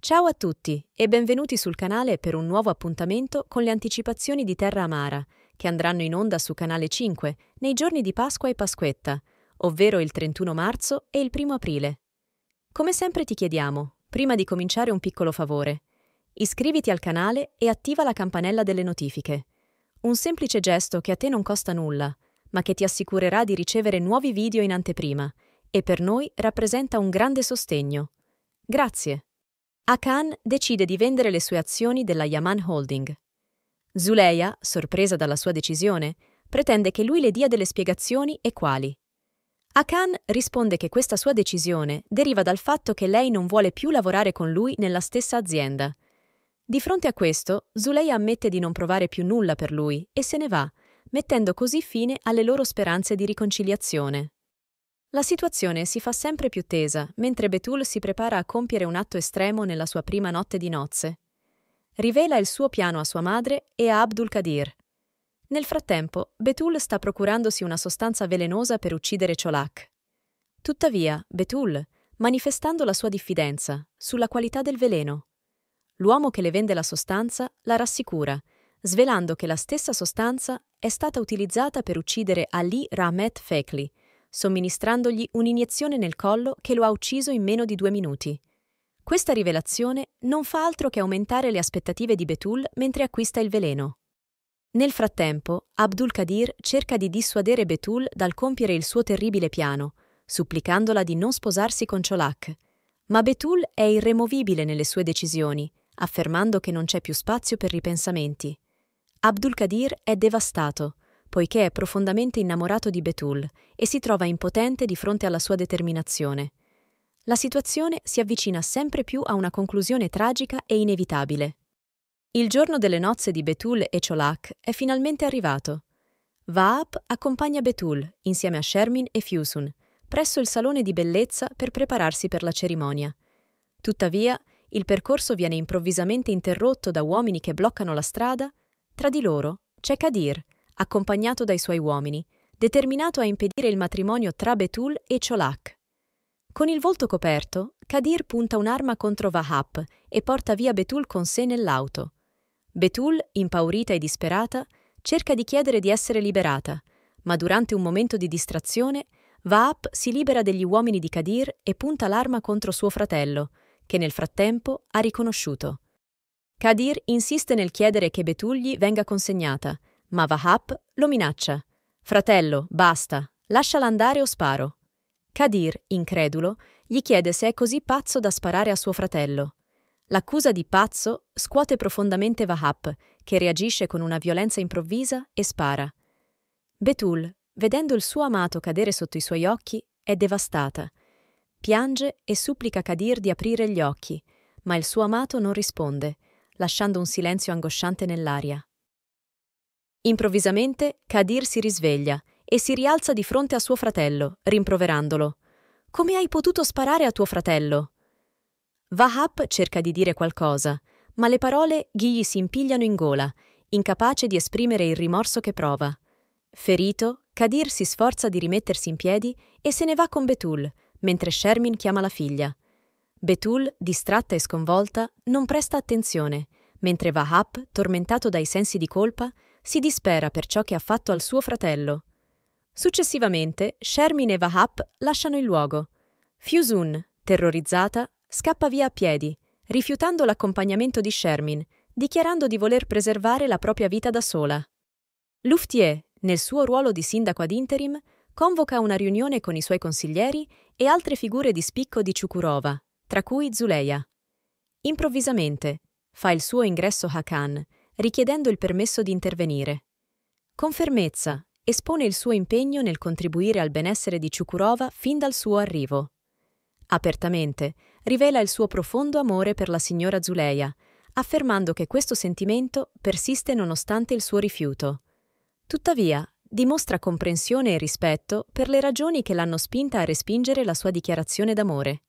Ciao a tutti e benvenuti sul canale per un nuovo appuntamento con le anticipazioni di Terra Amara, che andranno in onda su Canale 5 nei giorni di Pasqua e Pasquetta, ovvero il 31 marzo e il 1 aprile. Come sempre ti chiediamo, prima di cominciare un piccolo favore, iscriviti al canale e attiva la campanella delle notifiche. Un semplice gesto che a te non costa nulla, ma che ti assicurerà di ricevere nuovi video in anteprima e per noi rappresenta un grande sostegno. Grazie! Akan decide di vendere le sue azioni della Yaman Holding. Zuleya, sorpresa dalla sua decisione, pretende che lui le dia delle spiegazioni e quali. Akan risponde che questa sua decisione deriva dal fatto che lei non vuole più lavorare con lui nella stessa azienda. Di fronte a questo, Zuleya ammette di non provare più nulla per lui e se ne va, mettendo così fine alle loro speranze di riconciliazione. La situazione si fa sempre più tesa mentre Betul si prepara a compiere un atto estremo nella sua prima notte di nozze. Rivela il suo piano a sua madre e a Abdul Qadir. Nel frattempo, Betul sta procurandosi una sostanza velenosa per uccidere Cholak. Tuttavia, Betul, manifestando la sua diffidenza sulla qualità del veleno, l'uomo che le vende la sostanza la rassicura, svelando che la stessa sostanza è stata utilizzata per uccidere Ali Rahmet Fekli, somministrandogli un'iniezione nel collo che lo ha ucciso in meno di due minuti. Questa rivelazione non fa altro che aumentare le aspettative di Betul mentre acquista il veleno. Nel frattempo, Abdul Qadir cerca di dissuadere Betul dal compiere il suo terribile piano, supplicandola di non sposarsi con Cholak. Ma Betul è irremovibile nelle sue decisioni, affermando che non c'è più spazio per ripensamenti. Abdul Qadir è devastato poiché è profondamente innamorato di Betul e si trova impotente di fronte alla sua determinazione. La situazione si avvicina sempre più a una conclusione tragica e inevitabile. Il giorno delle nozze di Betul e Cholak è finalmente arrivato. Vaap accompagna Betul, insieme a Shermin e Fusun, presso il salone di bellezza per prepararsi per la cerimonia. Tuttavia, il percorso viene improvvisamente interrotto da uomini che bloccano la strada. Tra di loro c'è Kadir, accompagnato dai suoi uomini, determinato a impedire il matrimonio tra Betul e Cholak. Con il volto coperto, Kadir punta un'arma contro Vahap e porta via Betul con sé nell'auto. Betul, impaurita e disperata, cerca di chiedere di essere liberata, ma durante un momento di distrazione, Vahap si libera degli uomini di Kadir e punta l'arma contro suo fratello, che nel frattempo ha riconosciuto. Kadir insiste nel chiedere che Betul gli venga consegnata, ma Vahap lo minaccia. Fratello, basta, lasciala andare o sparo. Kadir, incredulo, gli chiede se è così pazzo da sparare a suo fratello. L'accusa di pazzo scuote profondamente Vahap, che reagisce con una violenza improvvisa e spara. Betul, vedendo il suo amato cadere sotto i suoi occhi, è devastata. Piange e supplica Kadir di aprire gli occhi, ma il suo amato non risponde, lasciando un silenzio angosciante nell'aria. Improvvisamente Kadir si risveglia e si rialza di fronte a suo fratello, rimproverandolo. Come hai potuto sparare a tuo fratello? Vahap cerca di dire qualcosa, ma le parole gli si impigliano in gola, incapace di esprimere il rimorso che prova. Ferito, Kadir si sforza di rimettersi in piedi e se ne va con Betul, mentre Shermin chiama la figlia. Betul, distratta e sconvolta, non presta attenzione, mentre Vahap, tormentato dai sensi di colpa, si dispera per ciò che ha fatto al suo fratello. Successivamente, Shermin e Vahap lasciano il luogo. Fiusun, terrorizzata, scappa via a piedi, rifiutando l'accompagnamento di Shermin, dichiarando di voler preservare la propria vita da sola. Luftier, nel suo ruolo di sindaco ad interim, convoca una riunione con i suoi consiglieri e altre figure di spicco di Chukurova, tra cui Zuleia. Improvvisamente, fa il suo ingresso Hakan, richiedendo il permesso di intervenire. Con fermezza espone il suo impegno nel contribuire al benessere di Ciukurova fin dal suo arrivo. Apertamente rivela il suo profondo amore per la signora Zuleia, affermando che questo sentimento persiste nonostante il suo rifiuto. Tuttavia, dimostra comprensione e rispetto per le ragioni che l'hanno spinta a respingere la sua dichiarazione d'amore.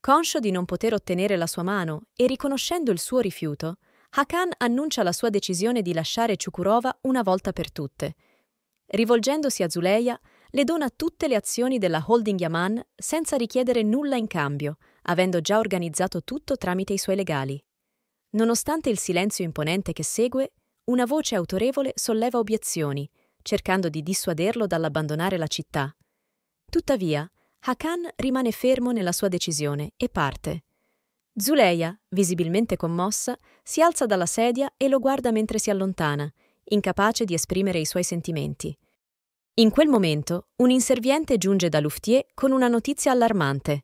Conscio di non poter ottenere la sua mano e riconoscendo il suo rifiuto, Hakan annuncia la sua decisione di lasciare Chukurova una volta per tutte. Rivolgendosi a Zuleia, le dona tutte le azioni della holding Yaman senza richiedere nulla in cambio, avendo già organizzato tutto tramite i suoi legali. Nonostante il silenzio imponente che segue, una voce autorevole solleva obiezioni, cercando di dissuaderlo dall'abbandonare la città. Tuttavia, Hakan rimane fermo nella sua decisione e parte, Zuleia, visibilmente commossa, si alza dalla sedia e lo guarda mentre si allontana, incapace di esprimere i suoi sentimenti. In quel momento, un inserviente giunge da Luftier con una notizia allarmante.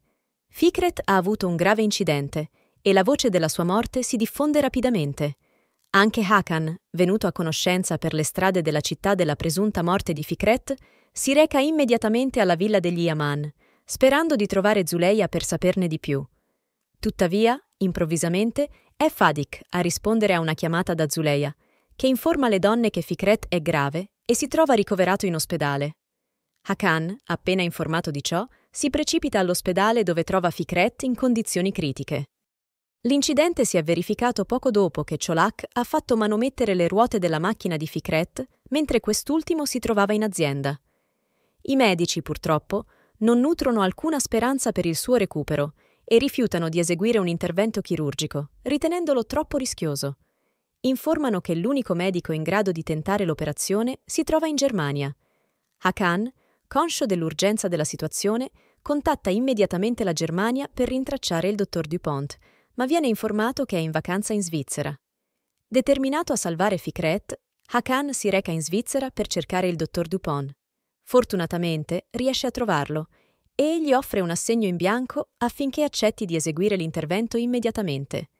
Fikret ha avuto un grave incidente e la voce della sua morte si diffonde rapidamente. Anche Hakan, venuto a conoscenza per le strade della città della presunta morte di Fikret, si reca immediatamente alla villa degli Yaman, sperando di trovare Zuleia per saperne di più. Tuttavia, improvvisamente, è Fadik a rispondere a una chiamata da Zuleya, che informa le donne che Fikret è grave e si trova ricoverato in ospedale. Hakan, appena informato di ciò, si precipita all'ospedale dove trova Fikret in condizioni critiche. L'incidente si è verificato poco dopo che Cholak ha fatto manomettere le ruote della macchina di Fikret mentre quest'ultimo si trovava in azienda. I medici, purtroppo, non nutrono alcuna speranza per il suo recupero e rifiutano di eseguire un intervento chirurgico, ritenendolo troppo rischioso. Informano che l'unico medico in grado di tentare l'operazione si trova in Germania. Hakan, conscio dell'urgenza della situazione, contatta immediatamente la Germania per rintracciare il dottor Dupont, ma viene informato che è in vacanza in Svizzera. Determinato a salvare Fikret, Hakan si reca in Svizzera per cercare il dottor Dupont. Fortunatamente riesce a trovarlo e gli offre un assegno in bianco affinché accetti di eseguire l'intervento immediatamente.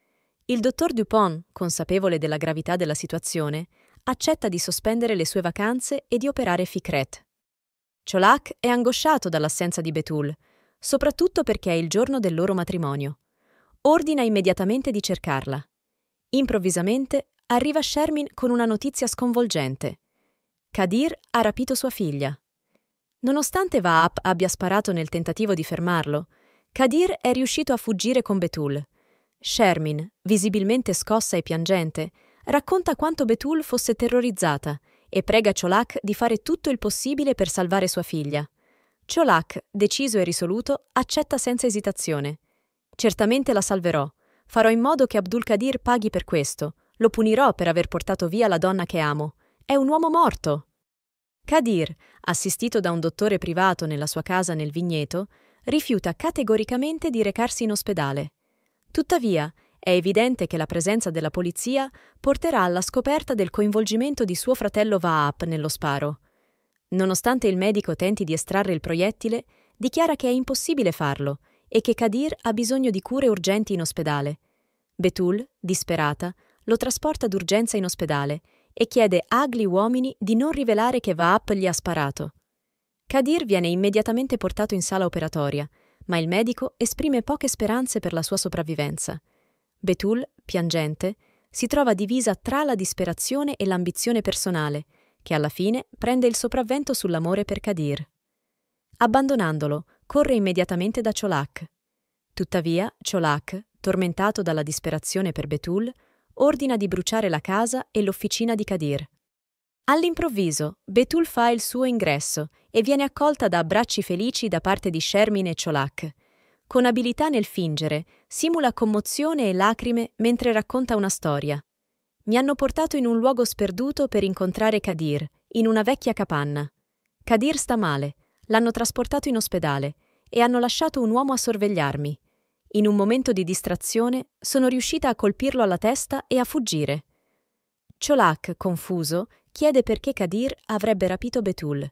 Il dottor Dupont, consapevole della gravità della situazione, accetta di sospendere le sue vacanze e di operare Ficret. Ciolac è angosciato dall'assenza di Betul, soprattutto perché è il giorno del loro matrimonio. Ordina immediatamente di cercarla. Improvvisamente arriva Shermin con una notizia sconvolgente. Kadir ha rapito sua figlia. Nonostante Vaap abbia sparato nel tentativo di fermarlo, Kadir è riuscito a fuggire con Betul. Shermin, visibilmente scossa e piangente, racconta quanto Betul fosse terrorizzata e prega Cholak di fare tutto il possibile per salvare sua figlia. Cholak, deciso e risoluto, accetta senza esitazione. Certamente la salverò. Farò in modo che Abdul Kadir paghi per questo. Lo punirò per aver portato via la donna che amo. È un uomo morto. Kadir, assistito da un dottore privato nella sua casa nel vigneto, rifiuta categoricamente di recarsi in ospedale. Tuttavia, è evidente che la presenza della polizia porterà alla scoperta del coinvolgimento di suo fratello Vaap nello sparo. Nonostante il medico tenti di estrarre il proiettile, dichiara che è impossibile farlo e che Kadir ha bisogno di cure urgenti in ospedale. Betul, disperata, lo trasporta d'urgenza in ospedale e chiede agli uomini di non rivelare che Vaap gli ha sparato. Kadir viene immediatamente portato in sala operatoria, ma il medico esprime poche speranze per la sua sopravvivenza. Betul, piangente, si trova divisa tra la disperazione e l'ambizione personale, che alla fine prende il sopravvento sull'amore per Kadir. Abbandonandolo, corre immediatamente da Cholak. Tuttavia, Cholak, tormentato dalla disperazione per Betul, ordina di bruciare la casa e l'officina di Kadir. All'improvviso, Betul fa il suo ingresso e viene accolta da abbracci felici da parte di Shermin e Cholak. Con abilità nel fingere, simula commozione e lacrime mentre racconta una storia. Mi hanno portato in un luogo sperduto per incontrare Kadir, in una vecchia capanna. Kadir sta male, l'hanno trasportato in ospedale e hanno lasciato un uomo a sorvegliarmi. In un momento di distrazione sono riuscita a colpirlo alla testa e a fuggire. Cholak, confuso, chiede perché Kadir avrebbe rapito Betul.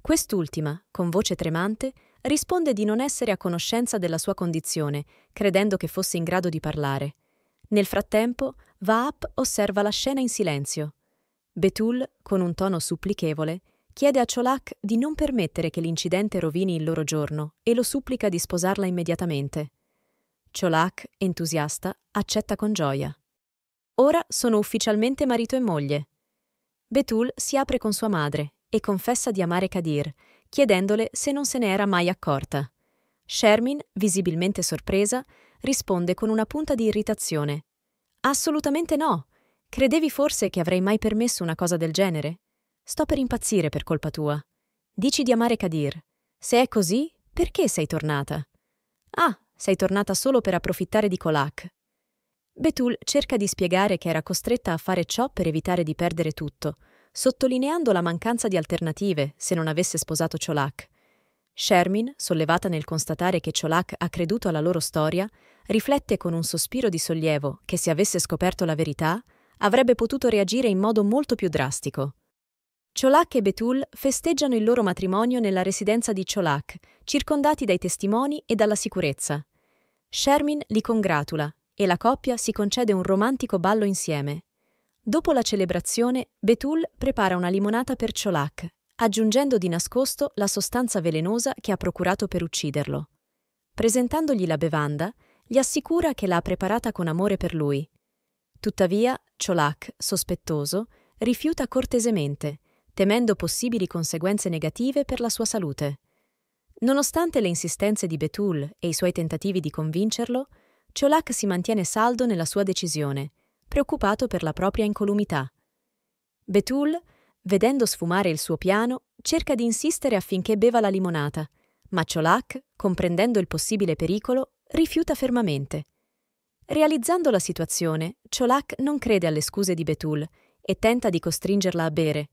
Quest'ultima, con voce tremante, risponde di non essere a conoscenza della sua condizione, credendo che fosse in grado di parlare. Nel frattempo, Vaap osserva la scena in silenzio. Betul, con un tono supplichevole, chiede a Cholak di non permettere che l'incidente rovini il loro giorno e lo supplica di sposarla immediatamente. Cholak, entusiasta, accetta con gioia. Ora sono ufficialmente marito e moglie. Betul si apre con sua madre e confessa di amare Kadir, chiedendole se non se ne era mai accorta. Shermin, visibilmente sorpresa, risponde con una punta di irritazione. Assolutamente no. Credevi forse che avrei mai permesso una cosa del genere? Sto per impazzire per colpa tua. Dici di amare Kadir. Se è così, perché sei tornata? Ah, sei tornata solo per approfittare di Colac. Betul cerca di spiegare che era costretta a fare ciò per evitare di perdere tutto, sottolineando la mancanza di alternative se non avesse sposato Cholak. Shermin, sollevata nel constatare che Cholak ha creduto alla loro storia, riflette con un sospiro di sollievo che se avesse scoperto la verità, avrebbe potuto reagire in modo molto più drastico. Cholak e Betul festeggiano il loro matrimonio nella residenza di Cholak, circondati dai testimoni e dalla sicurezza. Shermin li congratula e la coppia si concede un romantico ballo insieme. Dopo la celebrazione, Betul prepara una limonata per Cholak, aggiungendo di nascosto la sostanza velenosa che ha procurato per ucciderlo. Presentandogli la bevanda, gli assicura che l'ha preparata con amore per lui. Tuttavia, Cholak, sospettoso, rifiuta cortesemente – temendo possibili conseguenze negative per la sua salute. Nonostante le insistenze di Betul e i suoi tentativi di convincerlo, Ciolac si mantiene saldo nella sua decisione, preoccupato per la propria incolumità. Betul, vedendo sfumare il suo piano, cerca di insistere affinché beva la limonata, ma Ciolac, comprendendo il possibile pericolo, rifiuta fermamente. Realizzando la situazione, Ciolac non crede alle scuse di Betul e tenta di costringerla a bere,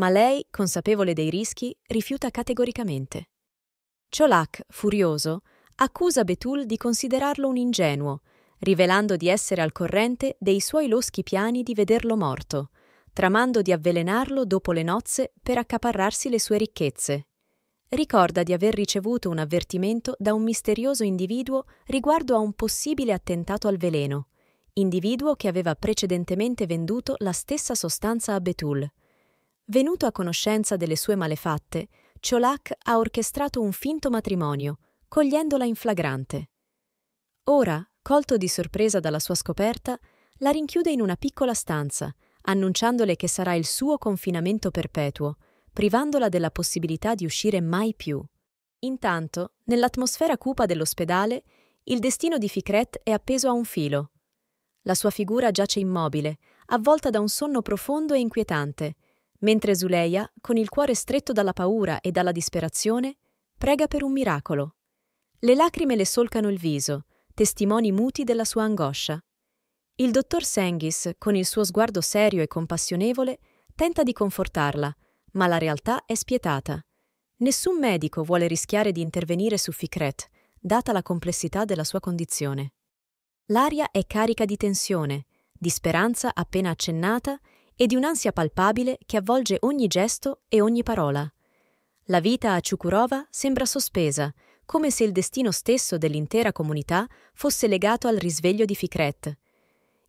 ma lei, consapevole dei rischi, rifiuta categoricamente. Cholak, furioso, accusa Betul di considerarlo un ingenuo, rivelando di essere al corrente dei suoi loschi piani di vederlo morto, tramando di avvelenarlo dopo le nozze per accaparrarsi le sue ricchezze. Ricorda di aver ricevuto un avvertimento da un misterioso individuo riguardo a un possibile attentato al veleno, individuo che aveva precedentemente venduto la stessa sostanza a Betul. Venuto a conoscenza delle sue malefatte, Ciolac ha orchestrato un finto matrimonio, cogliendola in flagrante. Ora, colto di sorpresa dalla sua scoperta, la rinchiude in una piccola stanza, annunciandole che sarà il suo confinamento perpetuo, privandola della possibilità di uscire mai più. Intanto, nell'atmosfera cupa dell'ospedale, il destino di Ficret è appeso a un filo. La sua figura giace immobile, avvolta da un sonno profondo e inquietante, mentre Zuleia, con il cuore stretto dalla paura e dalla disperazione, prega per un miracolo. Le lacrime le solcano il viso, testimoni muti della sua angoscia. Il dottor Senghis, con il suo sguardo serio e compassionevole, tenta di confortarla, ma la realtà è spietata. Nessun medico vuole rischiare di intervenire su Fikret, data la complessità della sua condizione. L'aria è carica di tensione, di speranza appena accennata e di un'ansia palpabile che avvolge ogni gesto e ogni parola. La vita a Ciukurova sembra sospesa, come se il destino stesso dell'intera comunità fosse legato al risveglio di Fikret.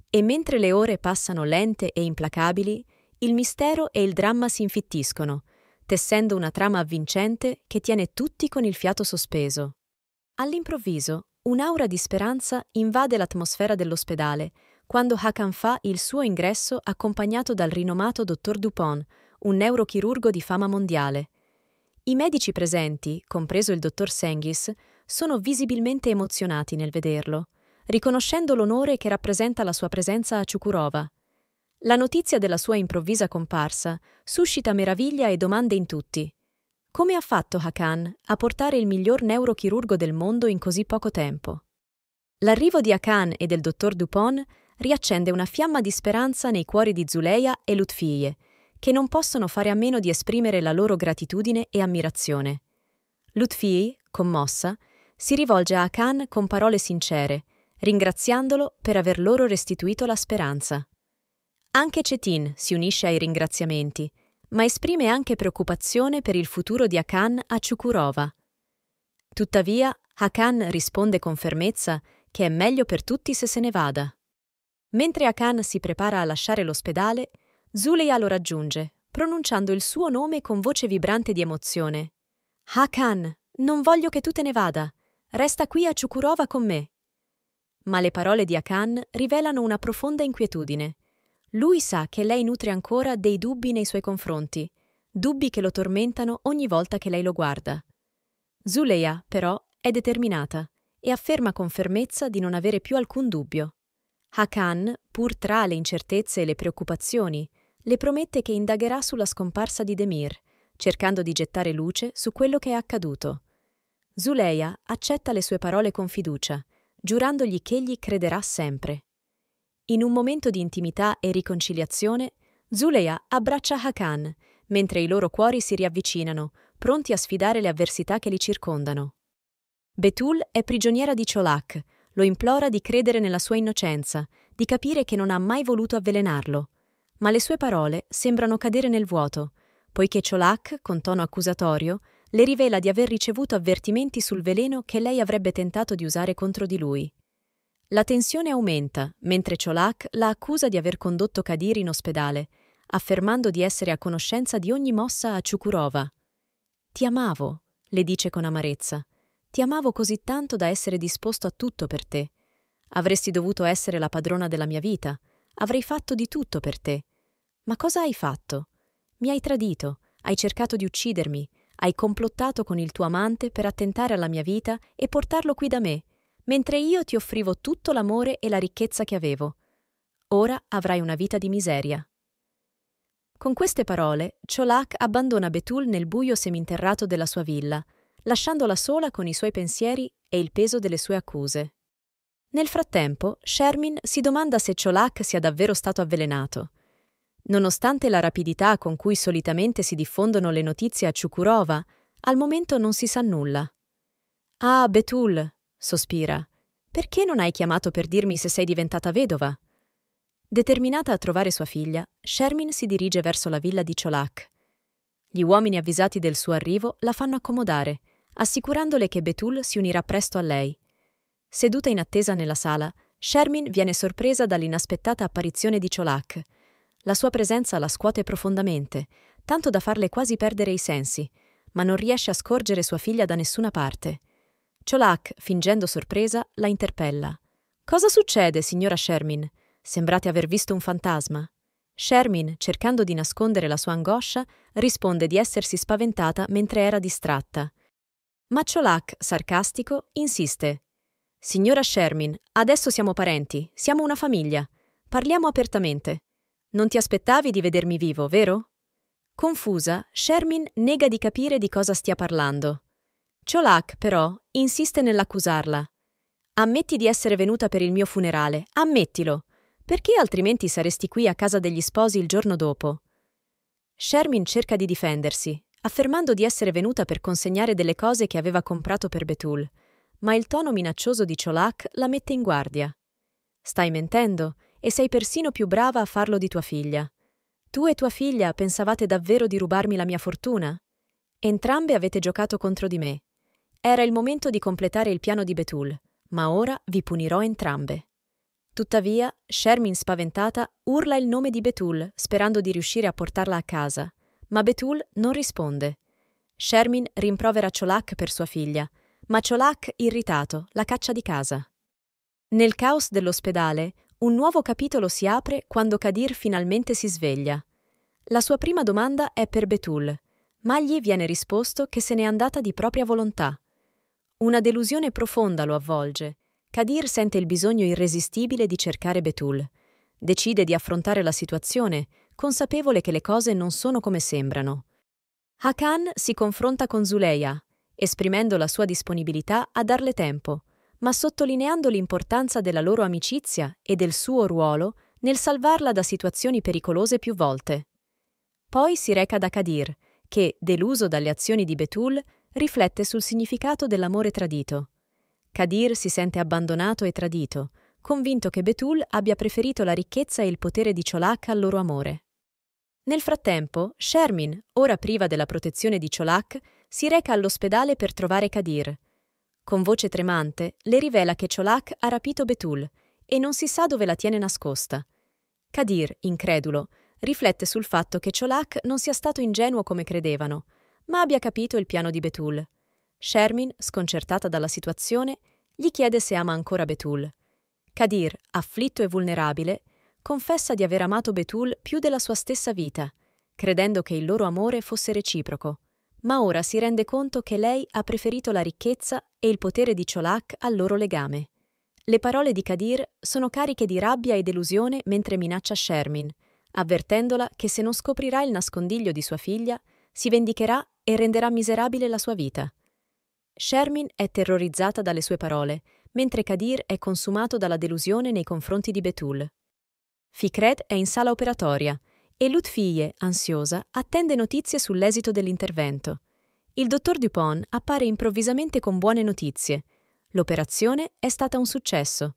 E mentre le ore passano lente e implacabili, il mistero e il dramma si infittiscono, tessendo una trama avvincente che tiene tutti con il fiato sospeso. All'improvviso, un'aura di speranza invade l'atmosfera dell'ospedale, quando Hakan fa il suo ingresso accompagnato dal rinomato dottor Dupont, un neurochirurgo di fama mondiale. I medici presenti, compreso il dottor Senghis, sono visibilmente emozionati nel vederlo, riconoscendo l'onore che rappresenta la sua presenza a Ciucurova. La notizia della sua improvvisa comparsa suscita meraviglia e domande in tutti. Come ha fatto Hakan a portare il miglior neurochirurgo del mondo in così poco tempo? L'arrivo di Hakan e del dottor Dupont riaccende una fiamma di speranza nei cuori di Zuleia e Lutfiye, che non possono fare a meno di esprimere la loro gratitudine e ammirazione. Lutfiye, commossa, si rivolge a Khan con parole sincere, ringraziandolo per aver loro restituito la speranza. Anche Cetin si unisce ai ringraziamenti, ma esprime anche preoccupazione per il futuro di Akan a Ciukurova. Tuttavia, Akan risponde con fermezza che è meglio per tutti se se ne vada. Mentre Akan si prepara a lasciare l'ospedale, Zuleya lo raggiunge, pronunciando il suo nome con voce vibrante di emozione. Hakan, non voglio che tu te ne vada. Resta qui a Ciukurova con me. Ma le parole di Akan rivelano una profonda inquietudine. Lui sa che lei nutre ancora dei dubbi nei suoi confronti, dubbi che lo tormentano ogni volta che lei lo guarda. Zuleya, però, è determinata e afferma con fermezza di non avere più alcun dubbio. Hakan, pur tra le incertezze e le preoccupazioni, le promette che indagherà sulla scomparsa di Demir, cercando di gettare luce su quello che è accaduto. Zuleia accetta le sue parole con fiducia, giurandogli che egli crederà sempre. In un momento di intimità e riconciliazione, Zuleia abbraccia Hakan, mentre i loro cuori si riavvicinano, pronti a sfidare le avversità che li circondano. Betul è prigioniera di Cholak, lo implora di credere nella sua innocenza, di capire che non ha mai voluto avvelenarlo. Ma le sue parole sembrano cadere nel vuoto, poiché Cholak, con tono accusatorio, le rivela di aver ricevuto avvertimenti sul veleno che lei avrebbe tentato di usare contro di lui. La tensione aumenta, mentre Cholak la accusa di aver condotto Kadir in ospedale, affermando di essere a conoscenza di ogni mossa a Ciukurova. Ti amavo, le dice con amarezza. Ti amavo così tanto da essere disposto a tutto per te. Avresti dovuto essere la padrona della mia vita. Avrei fatto di tutto per te. Ma cosa hai fatto? Mi hai tradito, hai cercato di uccidermi, hai complottato con il tuo amante per attentare alla mia vita e portarlo qui da me, mentre io ti offrivo tutto l'amore e la ricchezza che avevo. Ora avrai una vita di miseria. Con queste parole, Cholak abbandona Betul nel buio seminterrato della sua villa, lasciandola sola con i suoi pensieri e il peso delle sue accuse. Nel frattempo, Shermin si domanda se Cholak sia davvero stato avvelenato. Nonostante la rapidità con cui solitamente si diffondono le notizie a Ciukurova, al momento non si sa nulla. Ah, Betul, sospira, perché non hai chiamato per dirmi se sei diventata vedova? Determinata a trovare sua figlia, Shermin si dirige verso la villa di Cholak. Gli uomini avvisati del suo arrivo la fanno accomodare assicurandole che Betul si unirà presto a lei. Seduta in attesa nella sala, Shermin viene sorpresa dall'inaspettata apparizione di Cholak. La sua presenza la scuote profondamente, tanto da farle quasi perdere i sensi, ma non riesce a scorgere sua figlia da nessuna parte. Cholak, fingendo sorpresa, la interpella. Cosa succede, signora Shermin? Sembrate aver visto un fantasma. Shermin, cercando di nascondere la sua angoscia, risponde di essersi spaventata mentre era distratta. Ma Ciolac, sarcastico, insiste. Signora Shermin, adesso siamo parenti, siamo una famiglia. Parliamo apertamente. Non ti aspettavi di vedermi vivo, vero? Confusa, Shermin nega di capire di cosa stia parlando. Ciolac, però, insiste nell'accusarla. Ammetti di essere venuta per il mio funerale, ammettilo. Perché altrimenti saresti qui a casa degli sposi il giorno dopo? Shermin cerca di difendersi, affermando di essere venuta per consegnare delle cose che aveva comprato per Betul, ma il tono minaccioso di Cholak la mette in guardia. Stai mentendo e sei persino più brava a farlo di tua figlia. Tu e tua figlia pensavate davvero di rubarmi la mia fortuna? Entrambe avete giocato contro di me. Era il momento di completare il piano di Betul, ma ora vi punirò entrambe. Tuttavia, Shermin spaventata urla il nome di Betul, sperando di riuscire a portarla a casa ma Betul non risponde. Shermin rimprovera Cholak per sua figlia, ma Cholak, irritato, la caccia di casa. Nel caos dell'ospedale, un nuovo capitolo si apre quando Kadir finalmente si sveglia. La sua prima domanda è per Betul, ma gli viene risposto che se n'è andata di propria volontà. Una delusione profonda lo avvolge. Kadir sente il bisogno irresistibile di cercare Betul, Decide di affrontare la situazione, consapevole che le cose non sono come sembrano. Hakan si confronta con Zuleya, esprimendo la sua disponibilità a darle tempo, ma sottolineando l'importanza della loro amicizia e del suo ruolo nel salvarla da situazioni pericolose più volte. Poi si reca da Kadir, che, deluso dalle azioni di Betul, riflette sul significato dell'amore tradito. Kadir si sente abbandonato e tradito, convinto che Betul abbia preferito la ricchezza e il potere di Cholak al loro amore. Nel frattempo, Shermin, ora priva della protezione di Cholak, si reca all'ospedale per trovare Kadir. Con voce tremante, le rivela che Cholak ha rapito Betul e non si sa dove la tiene nascosta. Kadir, incredulo, riflette sul fatto che Cholak non sia stato ingenuo come credevano, ma abbia capito il piano di Betul. Shermin, sconcertata dalla situazione, gli chiede se ama ancora Betul. Kadir, afflitto e vulnerabile, confessa di aver amato Betul più della sua stessa vita, credendo che il loro amore fosse reciproco, ma ora si rende conto che lei ha preferito la ricchezza e il potere di Cholak al loro legame. Le parole di Kadir sono cariche di rabbia e delusione mentre minaccia Shermin, avvertendola che se non scoprirà il nascondiglio di sua figlia, si vendicherà e renderà miserabile la sua vita. Shermin è terrorizzata dalle sue parole mentre Kadir è consumato dalla delusione nei confronti di Betul. Fikret è in sala operatoria e Lutfie, ansiosa, attende notizie sull'esito dell'intervento. Il dottor Dupont appare improvvisamente con buone notizie. L'operazione è stata un successo.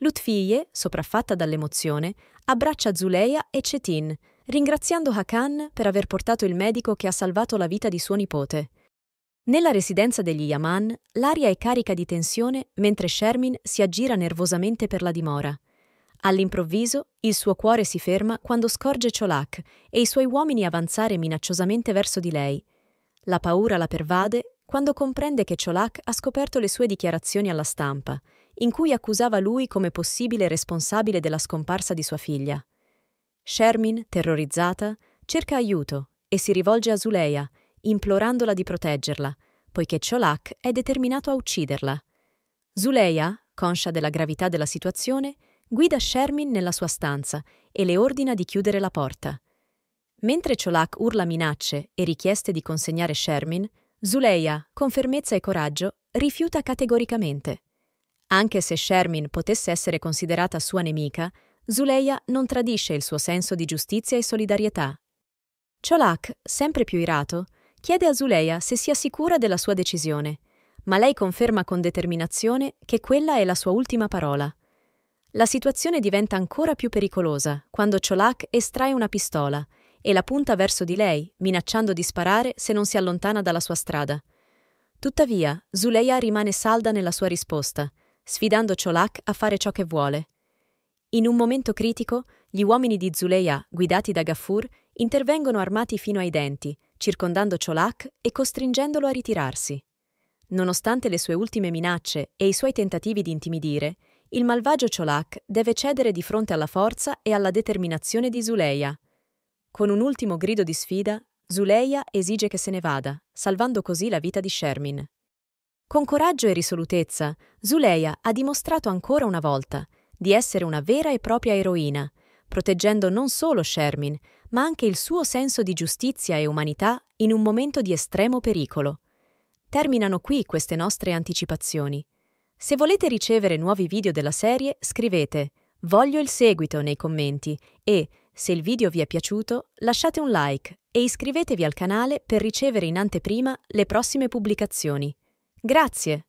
Lutfie, sopraffatta dall'emozione, abbraccia Zuleia e Cetin, ringraziando Hakan per aver portato il medico che ha salvato la vita di suo nipote. Nella residenza degli Yaman, l'aria è carica di tensione mentre Shermin si aggira nervosamente per la dimora. All'improvviso, il suo cuore si ferma quando scorge Cholak e i suoi uomini avanzare minacciosamente verso di lei. La paura la pervade quando comprende che Cholak ha scoperto le sue dichiarazioni alla stampa, in cui accusava lui come possibile responsabile della scomparsa di sua figlia. Shermin, terrorizzata, cerca aiuto e si rivolge a Zuleia, implorandola di proteggerla, poiché Cholak è determinato a ucciderla. Zuleia, conscia della gravità della situazione, guida Shermin nella sua stanza e le ordina di chiudere la porta. Mentre Cholak urla minacce e richieste di consegnare Shermin, Zuleia, con fermezza e coraggio, rifiuta categoricamente. Anche se Shermin potesse essere considerata sua nemica, Zuleia non tradisce il suo senso di giustizia e solidarietà. Cholak, sempre più irato, chiede a Zuleia se sia sicura della sua decisione, ma lei conferma con determinazione che quella è la sua ultima parola. La situazione diventa ancora più pericolosa quando Cholak estrae una pistola e la punta verso di lei, minacciando di sparare se non si allontana dalla sua strada. Tuttavia, Zuleia rimane salda nella sua risposta, sfidando Cholak a fare ciò che vuole. In un momento critico, gli uomini di Zuleia, guidati da Gaffur, intervengono armati fino ai denti, circondando Cholak e costringendolo a ritirarsi. Nonostante le sue ultime minacce e i suoi tentativi di intimidire, il malvagio Cholak deve cedere di fronte alla forza e alla determinazione di Zuleia. Con un ultimo grido di sfida, Zuleia esige che se ne vada, salvando così la vita di Shermin. Con coraggio e risolutezza, Zuleia ha dimostrato ancora una volta di essere una vera e propria eroina, proteggendo non solo Shermin, ma anche il suo senso di giustizia e umanità in un momento di estremo pericolo. Terminano qui queste nostre anticipazioni. Se volete ricevere nuovi video della serie, scrivete Voglio il seguito nei commenti e, se il video vi è piaciuto, lasciate un like e iscrivetevi al canale per ricevere in anteprima le prossime pubblicazioni. Grazie!